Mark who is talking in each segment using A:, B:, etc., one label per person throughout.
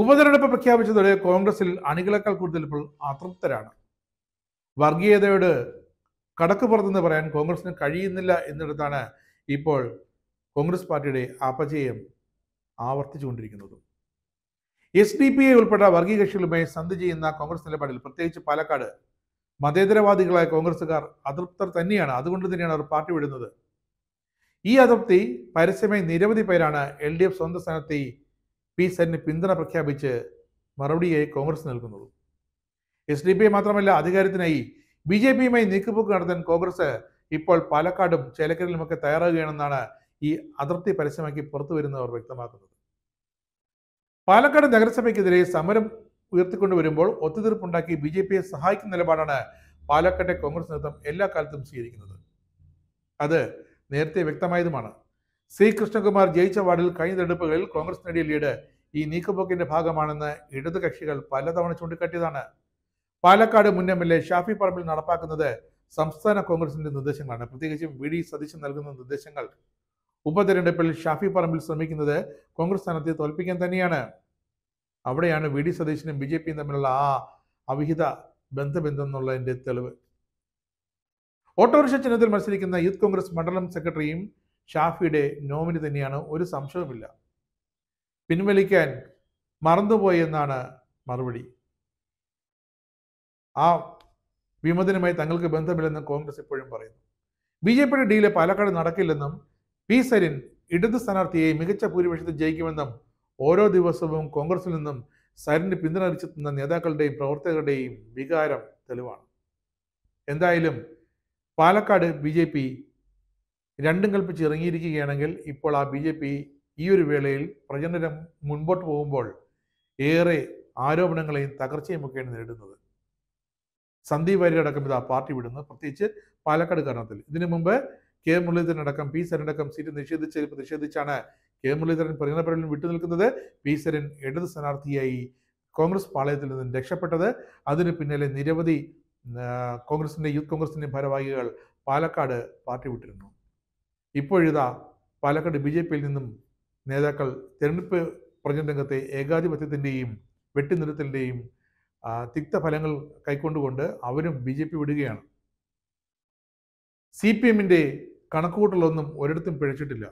A: ഉപതെരഞ്ഞെടുപ്പ് പ്രഖ്യാപിച്ചതോടെ കോൺഗ്രസിൽ അണികളെക്കാൾ കൂടുതൽ ഇപ്പോൾ അതൃപ്തരാണ് വർഗീയതയോട് കടക്ക് പുറത്തെന്ന് പറയാൻ കോൺഗ്രസിന് കഴിയുന്നില്ല എന്നിടത്താണ് ഇപ്പോൾ കോൺഗ്രസ് പാർട്ടിയുടെ അപജയം ആവർത്തിച്ചുകൊണ്ടിരിക്കുന്നത് എസ് ഡി പി ഐ ഉൾപ്പെട്ട വർഗീയ കക്ഷികളുമായി സന്ധി ചെയ്യുന്ന കോൺഗ്രസ് നിലപാടിൽ പ്രത്യേകിച്ച് പാലക്കാട് മതേതരവാദികളായ കോൺഗ്രസ്സുകാർ അതൃപ്തർ തന്നെയാണ് അതുകൊണ്ട് തന്നെയാണ് അവർ പാർട്ടി വിടുന്നത് ഈ അതൃപ്തി പരസ്യമായി നിരവധി പേരാണ് എൽ ഡി എഫ് സ്വന്തം സ്ഥാനത്തെ പി സെന്നിന് പിന്തുണ പ്രഖ്യാപിച്ച് മറുപടിയായി കോൺഗ്രസ് നൽകുന്നത് എസ് ഡി പി മാത്രമല്ല അധികാരത്തിനായി ബി ജെ പിയുമായി നീക്കുപോക്ക് നടത്താൻ കോൺഗ്രസ് ഇപ്പോൾ പാലക്കാടും ചേലക്കരയിലുമൊക്കെ തയ്യാറാകുകയാണെന്നാണ് ഈ അതിർത്തി പരസ്യമാക്കി പുറത്തു വരുന്നവർ വ്യക്തമാക്കുന്നത് പാലക്കാട് നഗരസഭയ്ക്കെതിരെ സമരം ഉയർത്തിക്കൊണ്ടുവരുമ്പോൾ ഒത്തുതീർപ്പുണ്ടാക്കി ബി ജെ പിയെ സഹായിക്കുന്ന നിലപാടാണ് പാലക്കാട്ടെ കോൺഗ്രസ് നേതൃത്വം എല്ലാ കാലത്തും സ്വീകരിക്കുന്നത് അത് നേരത്തെ വ്യക്തമായതുമാണ് ശ്രീ കൃഷ്ണകുമാർ ജയിച്ച വാർഡിൽ കഴിഞ്ഞ തെരഞ്ഞെടുപ്പുകളിൽ കോൺഗ്രസ് നേടിയ ലീഡ് ഈ നീക്കുപോക്കിന്റെ ഭാഗമാണെന്ന് ഇടതു കക്ഷികൾ പലതവണ ചൂണ്ടിക്കാട്ടിയതാണ് പാലക്കാട് മുൻ M L A Shafi Parambil നടപ്പാക്കുന്നത് സംസ്ഥാന കോൺഗ്രസിന്റെ നിർദ്ദേശങ്ങളാണ് പ്രത്യേകിച്ചും വി ഡി സതീശൻ നൽകുന്ന നിർദ്ദേശങ്ങൾ ഉപതെരഞ്ഞെടുപ്പിൽ ഷാഫി പറമ്പിൽ ശ്രമിക്കുന്നത് കോൺഗ്രസ് സ്ഥാനത്തെ തോൽപ്പിക്കാൻ തന്നെയാണ് അവിടെയാണ് വി ഡി സതീശനും ബി ജെ പിയും തമ്മിലുള്ള ആ അവിഹിത ബന്ധമെന്തെന്നുള്ളതിന്റെ തെളിവ് ഓട്ടോറിക്ഷ ചിഹ്നത്തിൽ മത്സരിക്കുന്ന യൂത്ത് കോൺഗ്രസ് മണ്ഡലം സെക്രട്ടറിയും ഷാഫിയുടെ നോമിനി തന്നെയാണ് ഒരു സംശയവുമില്ല പിൻവലിക്കാൻ മറന്നുപോയി എന്നാണ് മറുപടി ആ വിമതനുമായി തങ്ങൾക്ക് ബന്ധമില്ലെന്ന് കോൺഗ്രസ് ഇപ്പോഴും പറയുന്നു ബി ജെ പിയുടെ ഡീല് പാലക്കാട് നടക്കില്ലെന്നും പി സരിൻ ഇടതു സ്ഥാനാർത്ഥിയെ മികച്ച ഭൂരിപക്ഷത്തിൽ ജയിക്കുമെന്നും ഓരോ ദിവസവും കോൺഗ്രസിൽ നിന്നും സരിന് പിന്തുണ അടിച്ചെത്തുന്ന നേതാക്കളുടെയും പ്രവർത്തകരുടെയും വികാരം തെളിവാണ് എന്തായാലും പാലക്കാട് ബി ജെ പി രണ്ടും കൽപ്പിച്ച് ഇറങ്ങിയിരിക്കുകയാണെങ്കിൽ ഇപ്പോൾ ആ ബി ജെ പി ഈ ഒരു വേളയിൽ പ്രചണ്ഡനം മുൻപോട്ട് പോകുമ്പോൾ ഏറെ ആരോപണങ്ങളെയും തകർച്ചയും ഒക്കെയാണ് നേരിടുന്നത് സന്ദീപ് അടക്കം ഇത് ആ പാർട്ടി വിടുന്നത് പ്രത്യേകിച്ച് പാലക്കാട് കാരണത്തിൽ ഇതിനു മുമ്പ് കെ മുരളീധരൻ അടക്കം പി സരൻ അടക്കം സീറ്റ് നിഷേധിച്ച് പ്രതിഷേധിച്ചാണ് കെ മുരളീധരൻ പ്രചരണപരിപാടിയിൽ വിട്ടുനിൽക്കുന്നത് പി സരൻ ഇടത് സ്ഥാനാർത്ഥിയായി കോൺഗ്രസ് പാളയത്തിൽ നിന്നും രക്ഷപ്പെട്ടത് അതിന് പിന്നിലെ നിരവധി കോൺഗ്രസിന്റെ യൂത്ത് കോൺഗ്രസിന്റെ ഭാരവാഹികൾ പാലക്കാട് പാർട്ടി വിട്ടിരുന്നു ഇപ്പോഴിതാ പാലക്കാട് ബി ജെ പിയിൽ നിന്നും നേതാക്കൾ തെരഞ്ഞെടുപ്പ് പ്രചരണ രംഗത്തെ ഏകാധിപത്യത്തിൻ്റെയും വെട്ടിനിരത്തിൻ്റെയും തിക്തഫലങ്ങൾ കൈക്കൊണ്ടുകൊണ്ട് അവരും ബി ജെ പി വിടുകയാണ് സി പി എമ്മിൻ്റെ കണക്കുകൂട്ടലൊന്നും ഒരിടത്തും പിഴച്ചിട്ടില്ല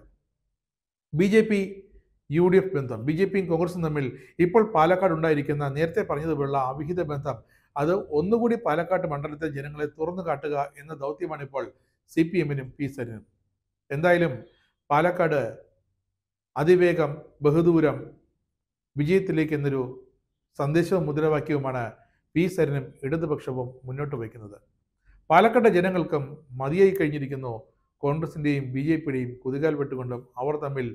A: B J P U D F ബന്ധം ബി ജെ പിയും കോൺഗ്രസും തമ്മിൽ ഇപ്പോൾ പാലക്കാട് ഉണ്ടായിരിക്കുന്ന നേരത്തെ പറഞ്ഞതുപോലുള്ള അവിഹിത ബന്ധം അത് ഒന്നുകൂടി പാലക്കാട് മണ്ഡലത്തെ ജനങ്ങളെ തുറന്നു കാട്ടുക എന്ന ദൗത്യമാണ് ഇപ്പോൾ സി പി എമ്മിനും പി സരിനും എന്തായാലും പാലക്കാട് അതിവേഗം ബഹുദൂരം വിജയത്തിലേക്ക് എന്നൊരു സന്ദേശവും മുദ്രാവാക്യവുമാണ് പി സരനും ഇടതുപക്ഷവും മുന്നോട്ട് വയ്ക്കുന്നത് പാലക്കാട്ടെ ജനങ്ങൾക്കും മതിയായി കഴിഞ്ഞിരിക്കുന്നു കോൺഗ്രസിൻ്റെയും ബി ജെ പിയുടെയും കുതികാൽ വെട്ടുകൊണ്ടും അവർ തമ്മിൽ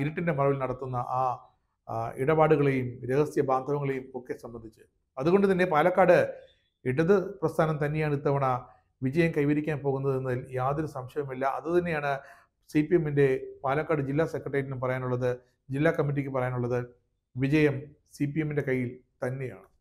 A: ഇരുട്ടിൻ്റെ മറവിൽ നടത്തുന്ന ആ ഇടപാടുകളെയും രഹസ്യ ബാന്ധവങ്ങളെയും ഒക്കെ സംബന്ധിച്ച് അതുകൊണ്ട് തന്നെ പാലക്കാട് ഇടത് പ്രസ്ഥാനം തന്നെയാണ് ഇത്തവണ വിജയം കൈവരിക്കാൻ പോകുന്നതെന്നതിൽ യാതൊരു സംശയവുമില്ല അതുതന്നെയാണ് സി പി എമ്മിൻ്റെ പാലക്കാട് ജില്ലാ സെക്രട്ടേറിയറ്റിനും പറയാനുള്ളത് ജില്ലാ കമ്മിറ്റിക്ക് പറയാനുള്ളത് വിജയം സി പി എമ്മിൻ്റെ കയ്യിൽ തന്നെയാണ്